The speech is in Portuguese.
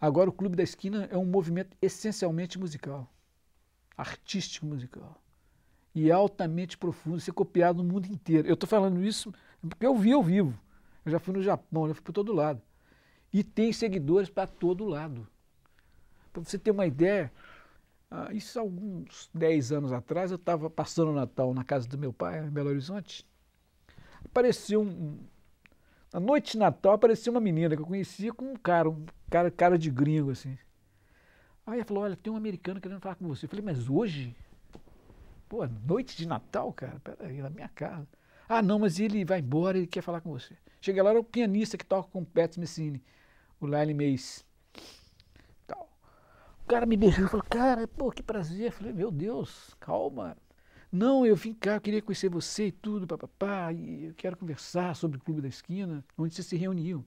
Agora o Clube da Esquina é um movimento essencialmente musical, artístico musical e altamente profundo, ser copiado no mundo inteiro. Eu estou falando isso porque eu vi ao vivo. Eu já fui no Japão, já fui para todo lado. E tem seguidores para todo lado. Para você ter uma ideia, ah, isso alguns 10 anos atrás, eu estava passando o Natal na casa do meu pai, em Belo Horizonte. Apareceu um, na noite de Natal apareceu uma menina que eu conhecia com um cara, um cara, cara de gringo, assim. Aí ela falou, olha, tem um americano querendo falar com você. Eu falei, mas hoje? Pô, é noite de Natal, cara? Peraí, na minha casa. Ah, não, mas ele vai embora, ele quer falar com você. Chega lá, era o pianista que toca com o Pat Messini, o Lyle Mays. Tal. O cara me beijou, e falou, cara, pô, que prazer. Eu falei, meu Deus, calma. Não, eu vim cá, eu queria conhecer você e tudo, papapá, e eu quero conversar sobre o Clube da Esquina, onde vocês se reuniam.